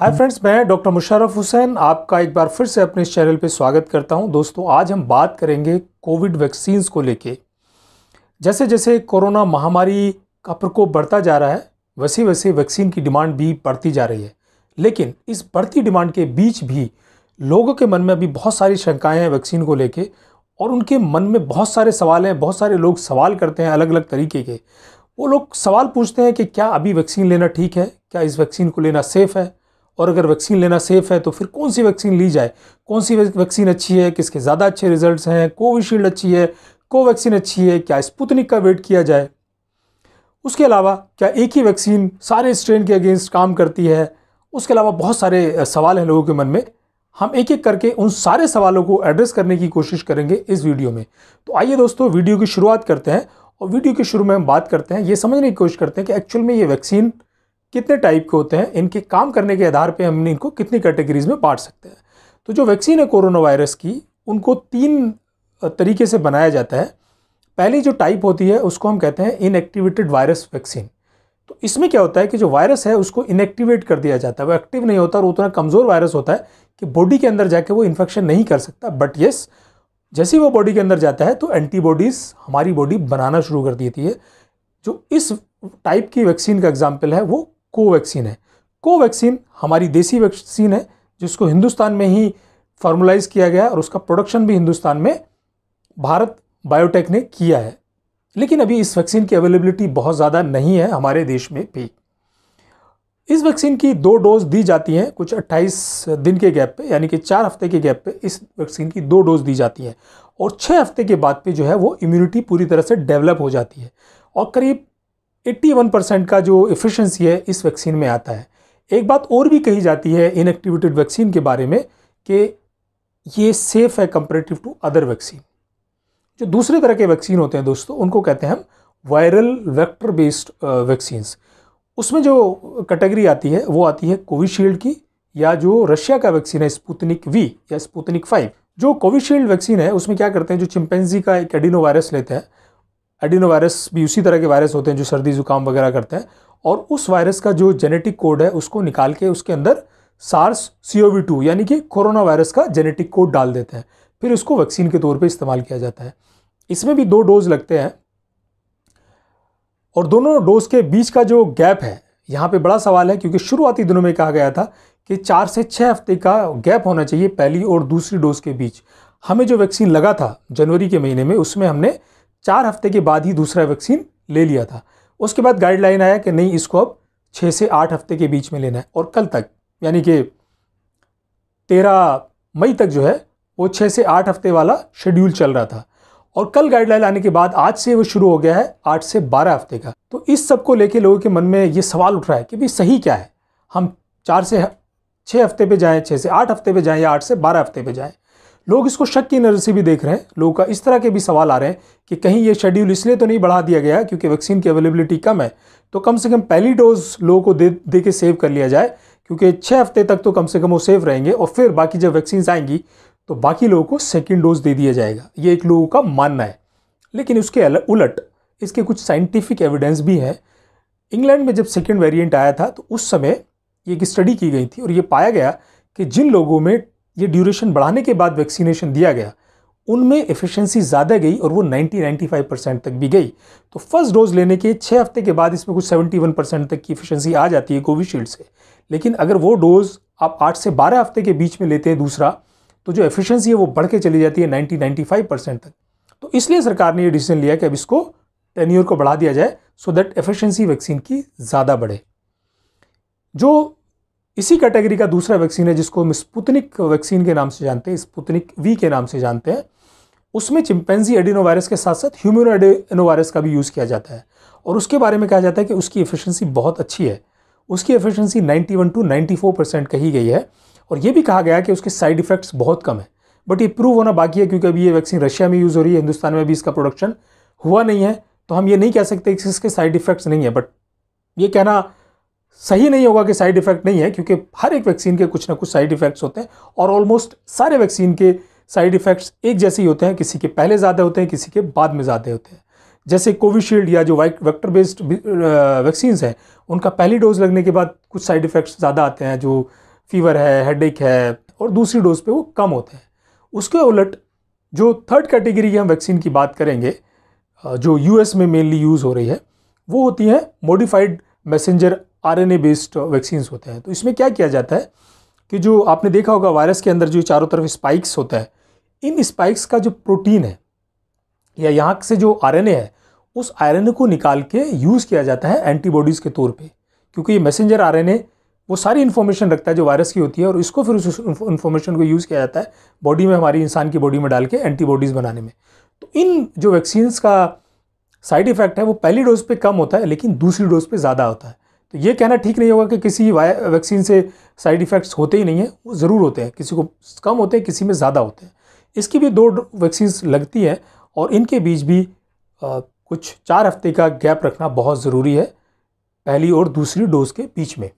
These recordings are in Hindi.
हाय फ्रेंड्स मैं डॉक्टर मुशरफ हुसैन आपका एक बार फिर से अपने इस चैनल पर स्वागत करता हूं दोस्तों आज हम बात करेंगे कोविड वैक्सीन को लेके जैसे जैसे कोरोना महामारी का प्रकोप बढ़ता जा रहा है वैसे वैसे वैक्सीन की डिमांड भी बढ़ती जा रही है लेकिन इस बढ़ती डिमांड के बीच भी लोगों के मन में अभी बहुत सारी शंकाएँ हैं वैक्सीन को लेके और उनके मन में बहुत सारे सवाल हैं बहुत सारे लोग सवाल करते हैं अलग अलग तरीके के वो लोग सवाल पूछते हैं कि क्या अभी वैक्सीन लेना ठीक है क्या इस वैक्सीन को लेना सेफ़ है और अगर वैक्सीन लेना सेफ़ है तो फिर कौन सी वैक्सीन ली जाए कौन सी वैक्सीन अच्छी है किसके ज़्यादा अच्छे रिजल्ट्स हैं कोविशील्ड अच्छी है कोवैक्सीन अच्छी है क्या स्पुतनिक का वेट किया जाए उसके अलावा क्या एक ही वैक्सीन सारे स्ट्रेन के अगेंस्ट काम करती है उसके अलावा बहुत सारे सवाल हैं लोगों के मन में हम एक एक करके उन सारे सवालों को एड्रेस करने की कोशिश करेंगे इस वीडियो में तो आइए दोस्तों वीडियो की शुरुआत करते हैं और वीडियो के शुरू में हम बात करते हैं ये समझने की कोशिश करते हैं कि एक्चुअल में ये वैक्सीन कितने टाइप के होते हैं इनके काम करने के आधार पर हम इनको कितनी कैटेगरीज में बांट सकते हैं तो जो वैक्सीन है कोरोना वायरस की उनको तीन तरीके से बनाया जाता है पहली जो टाइप होती है उसको हम कहते हैं इनएक्टिवेटेड वायरस वैक्सीन तो इसमें क्या होता है कि जो वायरस है उसको इनएक्टिवेट कर दिया जाता है वो एक्टिव नहीं होता और उतना कमज़ोर वायरस होता है कि बॉडी के अंदर जाके वो इन्फेक्शन नहीं कर सकता बट येस जैसे ही वो बॉडी के अंदर जाता है तो एंटीबॉडीज़ हमारी बॉडी बनाना शुरू कर देती है जो इस टाइप की वैक्सीन का एग्जाम्पल है वो कोवैक्सीन है कोवैक्सीन हमारी देसी वैक्सीन है जिसको हिंदुस्तान में ही फार्मूलाइज किया गया और उसका प्रोडक्शन भी हिंदुस्तान में भारत बायोटेक ने किया है लेकिन अभी इस वैक्सीन की अवेलेबिलिटी बहुत ज़्यादा नहीं है हमारे देश में भी इस वैक्सीन की दो डोज दी जाती हैं कुछ 28 दिन के गैप पे यानी कि चार हफ्ते के गैप पे इस वैक्सीन की दो डोज दी जाती है और छः हफ्ते के बाद पे जो है वो इम्यूनिटी पूरी तरह से डेवलप हो जाती है और करीब 81 परसेंट का जो एफिशिएंसी है इस वैक्सीन में आता है एक बात और भी कही जाती है इनएक्टिवेटेड वैक्सीन के बारे में कि ये सेफ़ है कंपेरेटिव टू अदर वैक्सीन जो दूसरे तरह के वैक्सीन होते हैं दोस्तों उनको कहते हैं हम वायरल वैक्टर बेस्ड वैक्सीन्स उसमें जो कैटेगरी आती है वो आती है कोविशील्ड की या जो रशिया का वैक्सीन है स्पुतनिक वी या स्पुतनिक फाइव जो कोविशील्ड वैक्सीन है उसमें क्या करते हैं जो चिंपेंजी का एक एडिनो वायरस लेते हैं एडिनो वायरस भी उसी तरह के वायरस होते हैं जो सर्दी जुकाम वगैरह करते हैं और उस वायरस का जो जेनेटिक कोड है उसको निकाल के उसके अंदर सार्स सी टू यानी कि कोरोना वायरस का जेनेटिक कोड डाल देते हैं फिर उसको वैक्सीन के तौर पर इस्तेमाल किया जाता है इसमें भी दो डोज लगते हैं और दोनों डोज के बीच का जो गैप है यहाँ पे बड़ा सवाल है क्योंकि शुरुआती दिनों में कहा गया था कि चार से छः हफ्ते का गैप होना चाहिए पहली और दूसरी डोज के बीच हमें जो वैक्सीन लगा था जनवरी के महीने में उसमें हमने चार हफ्ते के बाद ही दूसरा वैक्सीन ले लिया था उसके बाद गाइडलाइन आया कि नहीं इसको अब छः से आठ हफ्ते के बीच में लेना है और कल तक यानी कि तेरह मई तक जो है वो छः से आठ हफ्ते वाला शेड्यूल चल रहा था और कल गाइडलाइन आने के बाद आज से वो शुरू हो गया है आठ से बारह हफ्ते का तो इस सब को लेके लोगों के मन में ये सवाल उठ रहा है कि भाई सही क्या है हम चार से छः हफ्ते पे जाएं छः से आठ हफ्ते पे जाएं या आठ से बारह हफ्ते पे जाएं लोग इसको शक की नज़र से भी देख रहे हैं लोगों का इस तरह के भी सवाल आ रहे हैं कि कहीं ये शेड्यूल इसलिए तो नहीं बढ़ा दिया गया क्योंकि वैक्सीन की अवेलेबिलिटी कम है तो कम से कम पहली डोज लोगों को दे दे के सेव कर लिया जाए क्योंकि छः हफ्ते तक तो कम से कम वो सेफ रहेंगे और फिर बाकी जब वैक्सीन आएंगी तो बाकी लोगों को सेकेंड डोज दे दिया जाएगा ये एक लोगों का मानना है लेकिन उसके उलट इसके कुछ साइंटिफिक एविडेंस भी हैं इंग्लैंड में जब सेकेंड वेरिएंट आया था तो उस समय ये एक स्टडी की गई थी और ये पाया गया कि जिन लोगों में ये ड्यूरेशन बढ़ाने के बाद वैक्सीनेशन दिया गया उनमें एफिशिएंसी ज़्यादा गई और वो 90-95 परसेंट तक भी गई तो फर्स्ट डोज लेने के छः हफ्ते के बाद इसमें कुछ 71 परसेंट तक की एफिशिएंसी आ जाती है कोविशील्ड से लेकिन अगर वो डोज़ आप आठ से बारह हफ्ते के बीच में लेते हैं दूसरा तो जो एफिशिएंसी है वो बढ़ के चली जाती है 90 95 परसेंट तक तो इसलिए सरकार ने ये डिसीजन लिया कि अब इसको ईयर को बढ़ा दिया जाए सो दैट एफिशिएंसी वैक्सीन की ज़्यादा बढ़े जो इसी कैटेगरी का दूसरा वैक्सीन है जिसको हम स्पुतनिक वैक्सीन के नाम से जानते हैं स्पुतनिक वी के नाम से जानते हैं उसमें चिंपेंजी एडिनोवायरस के साथ साथ ह्यूमन एडिनोवायरस का भी यूज़ किया जाता है और उसके बारे में कहा जाता है कि उसकी एफिशिएंसी बहुत अच्छी है उसकी एफिशिएंसी 91 टू 94 परसेंट कही गई है और ये भी कहा गया कि उसके साइड इफेक्ट्स बहुत कम है बट ये प्रूव होना बाकी है क्योंकि अभी ये वैक्सीन रशिया में यूज़ हो रही है हिंदुस्तान में भी इसका प्रोडक्शन हुआ नहीं है तो हम ये नहीं कह सकते कि इसके साइड इफेक्ट्स नहीं है बट ये कहना सही नहीं होगा कि साइड इफेक्ट नहीं है क्योंकि हर एक वैक्सीन के कुछ ना कुछ साइड इफेक्ट्स होते हैं और ऑलमोस्ट सारे वैक्सीन के साइड इफेक्ट्स एक जैसे ही होते हैं किसी के पहले ज़्यादा होते हैं किसी के बाद में ज़्यादा होते हैं जैसे कोविशील्ड या जो वैक्टर बेस्ड वैक्सीन्स हैं उनका पहली डोज लगने के बाद कुछ साइड इफेक्ट्स ज़्यादा आते हैं जो फीवर है हेडेक है और दूसरी डोज पे वो कम होते हैं उसके उलट जो थर्ड कैटेगरी की हम वैक्सीन की बात करेंगे जो यूएस में मेनली यूज़ हो रही है वो होती हैं modified messenger RNA based vaccines होते हैं तो इसमें क्या किया जाता है कि जो आपने देखा होगा वायरस के अंदर जो चारों तरफ स्पाइक्स होता है इन स्पाइक्स का जो प्रोटीन है या यहाँ से जो आरएनए है उस आरएनए को निकाल के यूज़ किया जाता है एंटीबॉडीज़ के तौर पे क्योंकि ये मैसेंजर आरएनए वो सारी इन्फॉर्मेशन रखता है जो वायरस की होती है और इसको फिर उस इन्फॉर्मेशन को यूज़ किया जाता है बॉडी में हमारी इंसान की बॉडी में डाल के एंटीबॉडीज़ बनाने में तो इन जो वैक्सीन्स का साइड इफ़ेक्ट है वो पहली डोज़ पे कम होता है लेकिन दूसरी डोज़ पे ज़्यादा होता है तो ये कहना ठीक नहीं होगा कि किसी वैक्सीन से साइड इफ़ेक्ट्स होते ही नहीं हैं वो ज़रूर होते हैं किसी को कम होते हैं किसी में ज़्यादा होते हैं इसकी भी दो वैक्सीन्स लगती हैं और इनके बीच भी आ, कुछ चार हफ्ते का गैप रखना बहुत ज़रूरी है पहली और दूसरी डोज़ के बीच में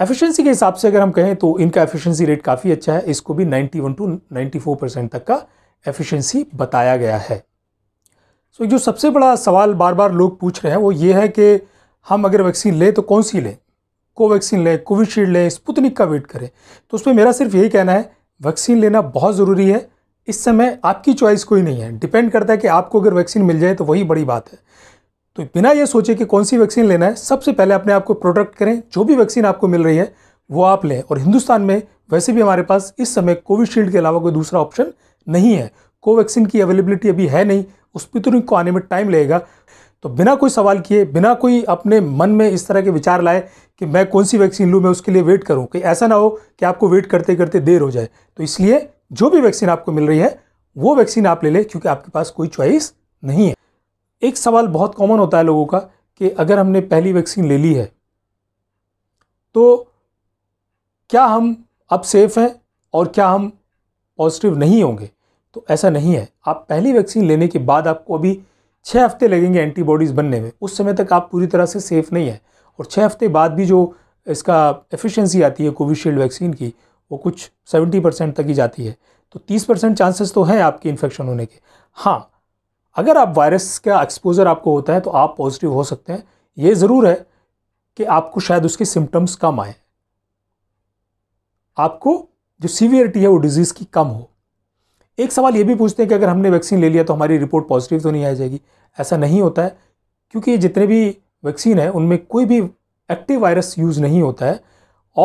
एफिशिएंसी के हिसाब से अगर हम कहें तो इनका एफिशिएंसी रेट काफ़ी अच्छा है इसको भी 91 टू 94 परसेंट तक का एफिशिएंसी बताया गया है सो so, जो सबसे बड़ा सवाल बार बार लोग पूछ रहे हैं वो ये है कि हम अगर वैक्सीन लें तो कौन सी लें कोवैक्सीन लें कोविशील्ड लें स्पुतनिक का वेट करें तो उसमें मेरा सिर्फ यही कहना है वैक्सीन लेना बहुत ज़रूरी है इस समय आपकी चॉइस कोई नहीं है डिपेंड करता है कि आपको अगर वैक्सीन मिल जाए तो वही बड़ी बात है तो बिना ये सोचे कि कौन सी वैक्सीन लेना है सबसे पहले अपने आप को प्रोटेक्ट करें जो भी वैक्सीन आपको मिल रही है वो आप लें और हिंदुस्तान में वैसे भी हमारे पास इस समय कोविशील्ड के अलावा कोई दूसरा ऑप्शन नहीं है कोवैक्सीन की अवेलेबिलिटी अभी है नहीं उस पितुनिक तो को आने में टाइम लगेगा तो बिना कोई सवाल किए बिना कोई अपने मन में इस तरह के विचार लाए कि मैं कौन सी वैक्सीन लूँ मैं उसके लिए वेट करूँ कि ऐसा ना हो कि आपको वेट करते करते देर हो जाए तो इसलिए जो भी वैक्सीन आपको मिल रही है वो वैक्सीन आप ले लें क्योंकि आपके पास कोई चॉइस नहीं है एक सवाल बहुत कॉमन होता है लोगों का कि अगर हमने पहली वैक्सीन ले ली है तो क्या हम अब सेफ़ हैं और क्या हम पॉजिटिव नहीं होंगे तो ऐसा नहीं है आप पहली वैक्सीन लेने के बाद आपको अभी छः हफ्ते लगेंगे एंटीबॉडीज़ बनने में उस समय तक आप पूरी तरह से सेफ़ नहीं हैं और छः हफ्ते बाद भी जो इसका एफिशिएंसी आती है कोविशील्ड वैक्सीन की वो कुछ सेवेंटी परसेंट तक ही जाती है तो तीस परसेंट चांसेस तो हैं आपके इन्फेक्शन होने के हाँ अगर आप वायरस का एक्सपोज़र आपको होता है तो आप पॉजिटिव हो सकते हैं ये ज़रूर है कि आपको शायद उसके सिम्टम्स कम आए आपको जो सीवियरिटी है वो डिज़ीज़ की कम हो एक सवाल ये भी पूछते हैं कि अगर हमने वैक्सीन ले लिया तो हमारी रिपोर्ट पॉजिटिव तो नहीं आ जाएगी ऐसा नहीं होता है क्योंकि ये जितने भी वैक्सीन है उनमें कोई भी एक्टिव वायरस यूज़ नहीं होता है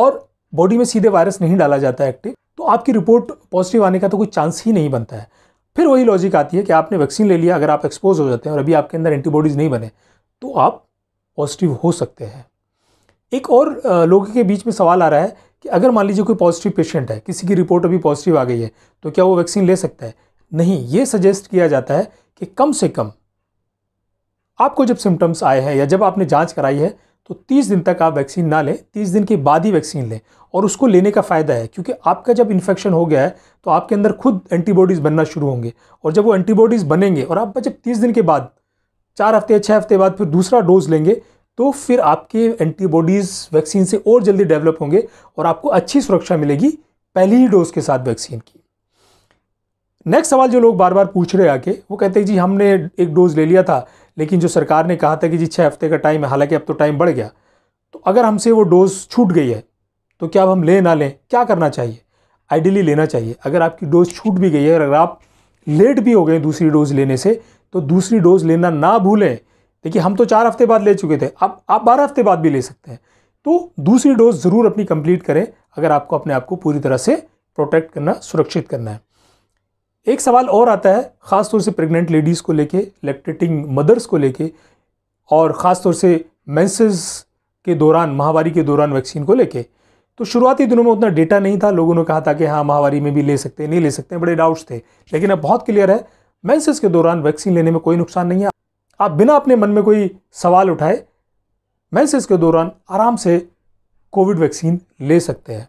और बॉडी में सीधे वायरस नहीं डाला जाता है एक्टिव तो आपकी रिपोर्ट पॉजिटिव आने का तो कोई चांस ही नहीं बनता है फिर वही लॉजिक आती है कि आपने वैक्सीन ले लिया अगर आप एक्सपोज हो जाते हैं और अभी आपके अंदर एंटीबॉडीज़ नहीं बने तो आप पॉजिटिव हो सकते हैं एक और लोगों के बीच में सवाल आ रहा है कि अगर मान लीजिए कोई पॉजिटिव पेशेंट है किसी की रिपोर्ट अभी पॉजिटिव आ गई है तो क्या वो वैक्सीन ले सकता है नहीं ये सजेस्ट किया जाता है कि कम से कम आपको जब सिम्टम्स आए हैं या जब आपने जांच कराई है तो 30 दिन तक आप वैक्सीन ना लें 30 दिन के बाद ही वैक्सीन लें और उसको लेने का फ़ायदा है क्योंकि आपका जब इन्फेक्शन हो गया है तो आपके अंदर खुद एंटीबॉडीज़ बनना शुरू होंगे और जब वो एंटीबॉडीज़ बनेंगे और आप जब तीस दिन के बाद चार हफ्ते छः हफ्ते बाद फिर दूसरा डोज लेंगे तो फिर आपके एंटीबॉडीज़ वैक्सीन से और जल्दी डेवलप होंगे और आपको अच्छी सुरक्षा मिलेगी पहली ही डोज के साथ वैक्सीन की नेक्स्ट सवाल जो लोग बार बार पूछ रहे आके वो कहते हैं जी हमने एक डोज ले लिया था लेकिन जो सरकार ने कहा था कि जी छः हफ्ते का टाइम है हालांकि अब तो टाइम बढ़ गया तो अगर हमसे वो डोज़ छूट गई है तो क्या अब हम लें ना लें क्या करना चाहिए आइडियली लेना चाहिए अगर आपकी डोज़ छूट भी गई है और अगर आप लेट भी हो गए दूसरी डोज़ लेने से तो दूसरी डोज़ लेना ना भूलें देखिए हम तो चार हफ्ते बाद ले चुके थे अब आप बारह हफ्ते बाद भी ले सकते हैं तो दूसरी डोज ज़रूर अपनी कंप्लीट करें अगर आपको अपने आप को पूरी तरह से प्रोटेक्ट करना सुरक्षित करना है एक सवाल और आता है ख़ासतौर से प्रेग्नेंट लेडीज़ को लेके लैक्टेटिंग मदर्स को लेके और ख़ासतौर से मेंसेस के दौरान महावारी के दौरान वैक्सीन को लेके तो शुरुआती दिनों में उतना डेटा नहीं था लोगों ने कहा था कि हाँ महावारी में भी ले सकते हैं नहीं ले सकते हैं बड़े डाउट्स थे लेकिन अब बहुत क्लियर है मैंसेस के दौरान वैक्सीन लेने में कोई नुकसान नहीं है आप बिना अपने मन में कोई सवाल उठाए मैंसेस के दौरान आराम से कोविड वैक्सीन ले सकते हैं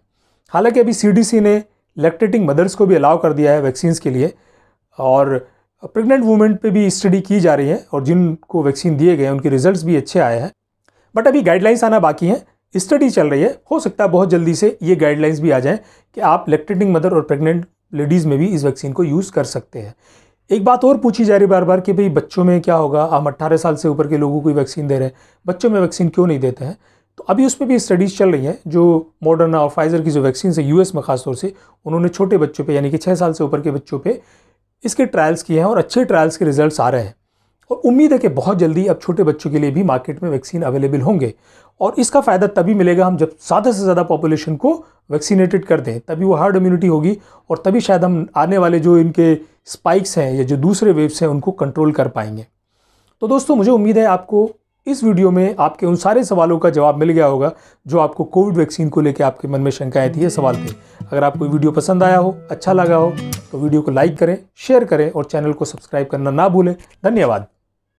हालांकि अभी सी ने लैक्टेटिंग मदर्स को भी अलाउ कर दिया है वैक्सीन्स के लिए और प्रेग्नेंट वुमेन पे भी स्टडी की जा रही है और जिनको वैक्सीन दिए गए हैं उनके रिजल्ट्स भी अच्छे आए हैं बट अभी गाइडलाइंस आना बाकी हैं स्टडी चल रही है हो सकता है बहुत जल्दी से ये गाइडलाइंस भी आ जाएं कि आप लैक्टेटिंग मदर और प्रेग्नेंट लेडीज़ में भी इस वैक्सीन को यूज़ कर सकते हैं एक बात और पूछी जा रही बार बार कि भाई बच्चों में क्या होगा हम अट्ठारह साल से ऊपर के लोगों को वैक्सीन दे रहे हैं बच्चों में वैक्सीन क्यों नहीं देते हैं तो अभी उस पर भी स्टडीज़ चल रही हैं जो मॉडर्ना और फाइज़र की जो वैक्सीन है यूएस में ख़ासतौर से उन्होंने छोटे बच्चों पे यानी कि छः साल से ऊपर के बच्चों पे इसके ट्रायल्स किए हैं और अच्छे ट्रायल्स के रिजल्ट्स आ रहे हैं और उम्मीद है कि बहुत जल्दी अब छोटे बच्चों के लिए भी मार्केट में वैक्सीन अवेलेबल होंगे और इसका फ़ायदा तभी मिलेगा हम जब ज़्यादा से ज़्यादा पॉपुलेशन को वैक्सीनेटेड कर दें तभी वो हार्ड इम्यूनिटी होगी और तभी शायद हम आने वाले जो इनके स्पाइक्स हैं या जो दूसरे वेव्स हैं उनको कंट्रोल कर पाएंगे तो दोस्तों मुझे उम्मीद है आपको इस वीडियो में आपके उन सारे सवालों का जवाब मिल गया होगा जो आपको कोविड वैक्सीन को लेकर आपके मन में शंकाएं थी सवाल थे अगर आपको वीडियो पसंद आया हो अच्छा लगा हो तो वीडियो को लाइक करें शेयर करें और चैनल को सब्सक्राइब करना ना भूलें धन्यवाद